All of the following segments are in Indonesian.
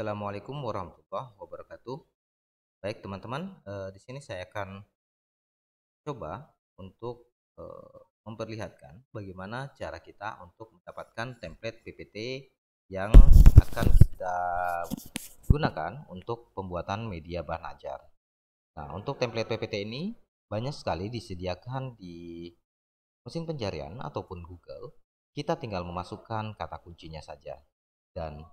Assalamualaikum warahmatullahi wabarakatuh. Baik teman-teman, eh, di sini saya akan coba untuk eh, memperlihatkan bagaimana cara kita untuk mendapatkan template PPT yang akan kita gunakan untuk pembuatan media bahan ajar. Nah, untuk template PPT ini banyak sekali disediakan di mesin pencarian ataupun Google. Kita tinggal memasukkan kata kuncinya saja dan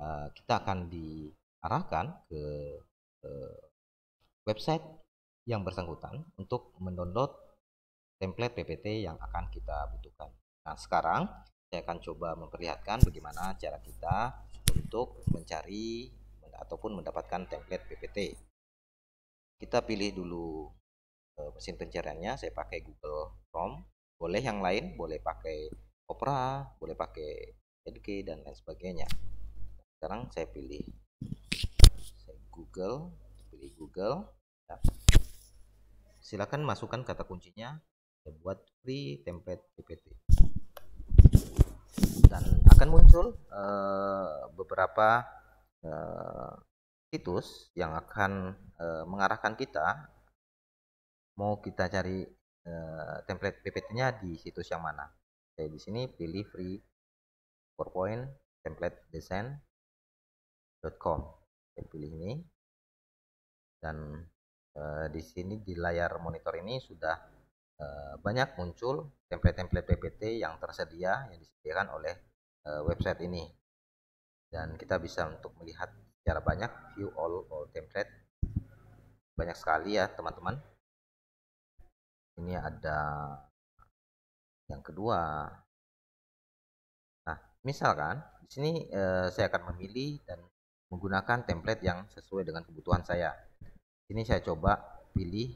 Eh, kita akan diarahkan ke eh, website yang bersangkutan untuk mendownload template PPT yang akan kita butuhkan. Nah, sekarang saya akan coba memperlihatkan bagaimana cara kita untuk mencari ataupun mendapatkan template PPT. Kita pilih dulu eh, mesin pencariannya, saya pakai Google Chrome. Boleh yang lain, boleh pakai Opera, boleh pakai Edge dan lain sebagainya sekarang saya pilih saya Google pilih Google ya. silakan masukkan kata kuncinya saya buat free template ppt dan akan muncul uh, beberapa uh, situs yang akan uh, mengarahkan kita mau kita cari uh, template PPT-nya di situs yang mana. Saya di sini pilih free PowerPoint template design com saya pilih ini dan e, di sini di layar monitor ini sudah e, banyak muncul template-template PPT yang tersedia yang disediakan oleh e, website ini dan kita bisa untuk melihat secara banyak view all all template banyak sekali ya teman-teman ini ada yang kedua nah misalkan di sini e, saya akan memilih dan menggunakan template yang sesuai dengan kebutuhan saya. Ini saya coba pilih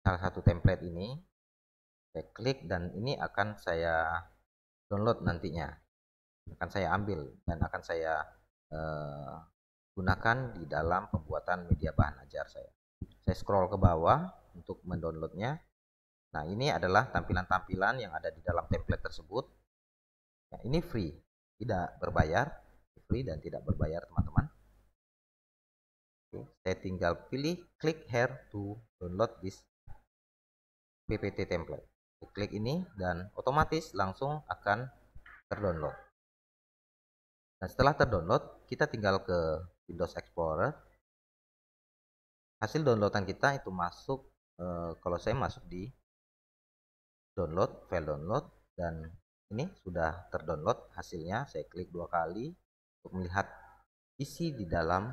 salah satu template ini. Saya klik dan ini akan saya download nantinya. Akan saya ambil dan akan saya uh, gunakan di dalam pembuatan media bahan ajar saya. Saya scroll ke bawah untuk mendownloadnya. Nah, ini adalah tampilan-tampilan yang ada di dalam template tersebut. Nah, ini free, tidak berbayar, free dan tidak berbayar, teman-teman saya tinggal pilih klik here to download this PPT template. Saya klik ini dan otomatis langsung akan terdownload. Nah, setelah terdownload, kita tinggal ke Windows Explorer. Hasil downloadan kita itu masuk eh, kalau saya masuk di download, file download dan ini sudah terdownload hasilnya. Saya klik dua kali untuk melihat isi di dalam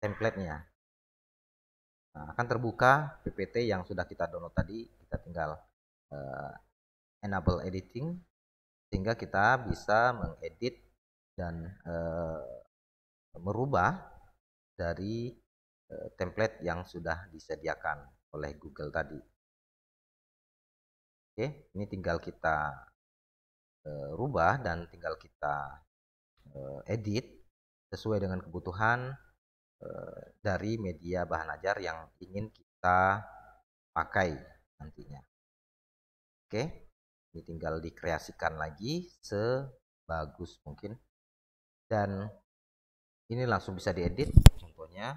templatenya nah, akan terbuka PPT yang sudah kita download tadi kita tinggal uh, enable editing sehingga kita bisa mengedit dan uh, merubah dari uh, template yang sudah disediakan oleh Google tadi. Oke, ini tinggal kita uh, rubah dan tinggal kita uh, edit sesuai dengan kebutuhan Eh, dari media bahan ajar yang ingin kita pakai nantinya. Oke, ini tinggal dikreasikan lagi sebagus mungkin dan ini langsung bisa diedit contohnya.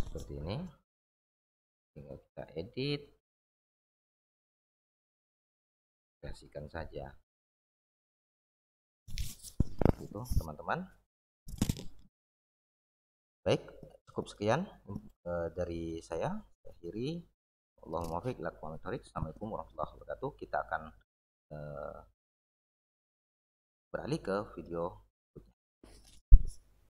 Seperti ini. Tinggal kita edit. Kreasikan saja gitu teman-teman baik cukup sekian uh, dari saya akhiri Allahumma fiqh Assalamualaikum warahmatullahi wabarakatuh kita akan uh, beralih ke video